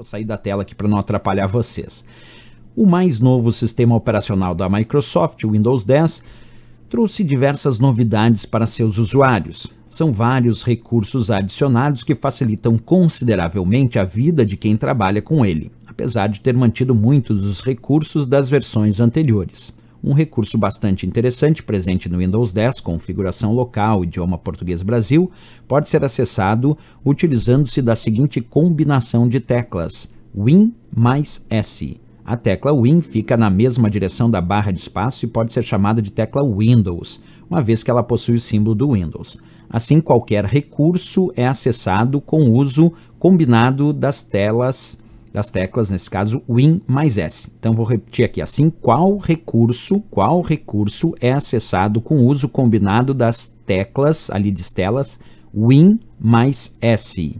Vou sair da tela aqui para não atrapalhar vocês. O mais novo sistema operacional da Microsoft, o Windows 10, trouxe diversas novidades para seus usuários. São vários recursos adicionados que facilitam consideravelmente a vida de quem trabalha com ele, apesar de ter mantido muitos dos recursos das versões anteriores um recurso bastante interessante presente no Windows 10, configuração local, idioma português Brasil, pode ser acessado utilizando-se da seguinte combinação de teclas: Win mais S. A tecla Win fica na mesma direção da barra de espaço e pode ser chamada de tecla Windows, uma vez que ela possui o símbolo do Windows. Assim, qualquer recurso é acessado com o uso combinado das telas das teclas, nesse caso Win mais S. Então vou repetir aqui assim, qual recurso, qual recurso é acessado com o uso combinado das teclas ali de estelas Win mais S.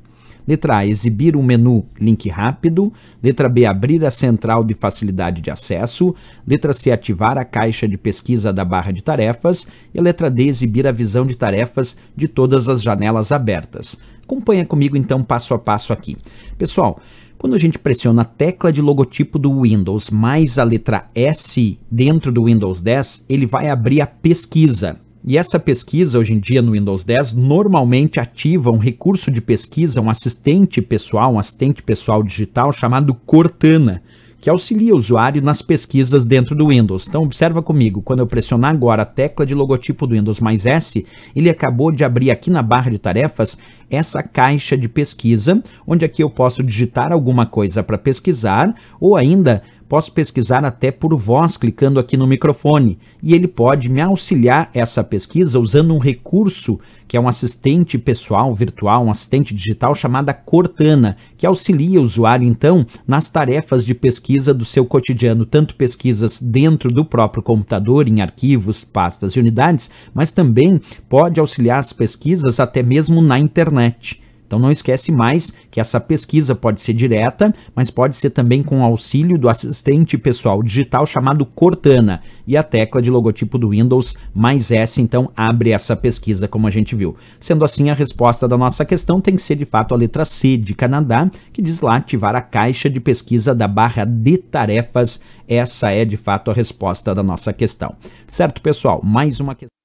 Letra A, exibir o menu link rápido. Letra B, abrir a central de facilidade de acesso. Letra C, ativar a caixa de pesquisa da barra de tarefas. E a letra D, exibir a visão de tarefas de todas as janelas abertas. Acompanha comigo então passo a passo aqui. Pessoal, quando a gente pressiona a tecla de logotipo do Windows mais a letra S dentro do Windows 10, ele vai abrir a pesquisa. E essa pesquisa, hoje em dia no Windows 10, normalmente ativa um recurso de pesquisa, um assistente pessoal, um assistente pessoal digital chamado Cortana que auxilia o usuário nas pesquisas dentro do Windows. Então observa comigo, quando eu pressionar agora a tecla de logotipo do Windows mais S, ele acabou de abrir aqui na barra de tarefas essa caixa de pesquisa, onde aqui eu posso digitar alguma coisa para pesquisar ou ainda posso pesquisar até por voz clicando aqui no microfone e ele pode me auxiliar essa pesquisa usando um recurso que é um assistente pessoal virtual, um assistente digital chamada Cortana, que auxilia o usuário então nas tarefas de pesquisa do seu cotidiano, tanto pesquisas dentro do próprio computador em arquivos, pastas e unidades, mas também pode auxiliar as pesquisas até mesmo na internet. Então não esquece mais que essa pesquisa pode ser direta, mas pode ser também com auxílio do assistente pessoal digital chamado Cortana e a tecla de logotipo do Windows mais S, então abre essa pesquisa como a gente viu. Sendo assim, a resposta da nossa questão tem que ser de fato a letra C de Canadá, que diz lá ativar a caixa de pesquisa da barra de tarefas. Essa é de fato a resposta da nossa questão. Certo, pessoal? Mais uma questão